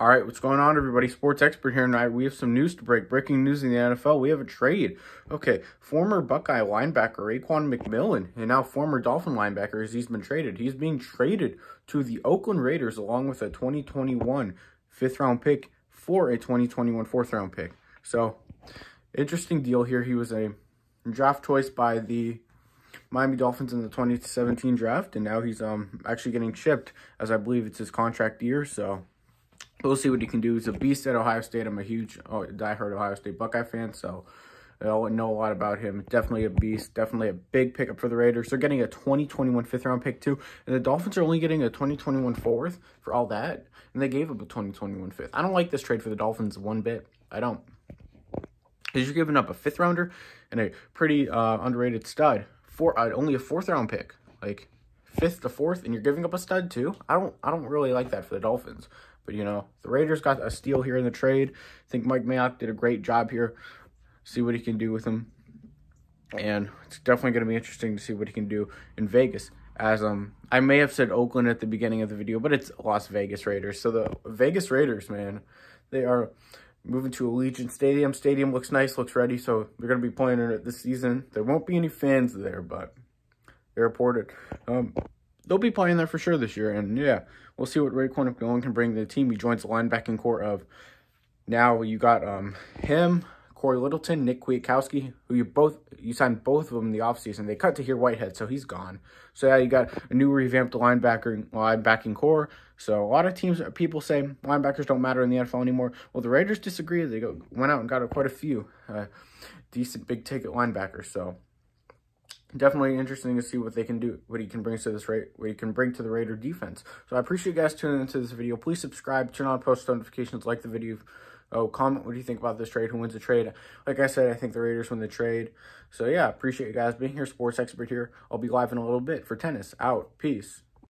All right, what's going on, everybody? Sports expert here, tonight. we have some news to break. Breaking news in the NFL. We have a trade. Okay, former Buckeye linebacker Aquan McMillan and now former Dolphin linebacker as he's been traded. He's being traded to the Oakland Raiders along with a 2021 fifth round pick for a 2021 fourth round pick. So, interesting deal here. He was a draft choice by the Miami Dolphins in the 2017 draft, and now he's um actually getting shipped as I believe it's his contract year. So we'll see what he can do. He's a beast at Ohio State. I'm a huge oh, diehard Ohio State Buckeye fan, so I know a lot about him. Definitely a beast. Definitely a big pickup for the Raiders. They're getting a 2021 fifth round pick, too. And the Dolphins are only getting a 2021 fourth for all that. And they gave up a 2021 fifth. I don't like this trade for the Dolphins one bit. I don't. Because you're giving up a fifth rounder and a pretty uh, underrated stud for uh, only a fourth round pick. Like, fifth to fourth and you're giving up a stud too i don't i don't really like that for the dolphins but, you know, the Raiders got a steal here in the trade. I think Mike Mayock did a great job here. See what he can do with him. And it's definitely going to be interesting to see what he can do in Vegas. As um, I may have said Oakland at the beginning of the video, but it's Las Vegas Raiders. So the Vegas Raiders, man, they are moving to Allegiant Stadium. Stadium looks nice, looks ready, so they're going to be playing it this season. There won't be any fans there, but they're reported. Um, they'll be playing there for sure this year. And yeah, we'll see what Raekwon McMillan can bring to the team. He joins the linebacking core of now you got um him, Corey Littleton, Nick Kwiatkowski, who you both you signed both of them in the offseason. They cut to here Whitehead, so he's gone. So yeah, you got a new revamped linebacker linebacking core. So a lot of teams uh, people say linebackers don't matter in the NFL anymore. Well, the Raiders disagree. They go, went out and got quite a few uh, decent big ticket linebackers. So definitely interesting to see what they can do, what he can bring to this what he can bring to the Raider defense. So I appreciate you guys tuning into this video. Please subscribe, turn on post notifications, like the video. Oh, comment what do you think about this trade? Who wins the trade? Like I said, I think the Raiders win the trade. So yeah, appreciate you guys being here. Sports expert here. I'll be live in a little bit for tennis. Out. Peace.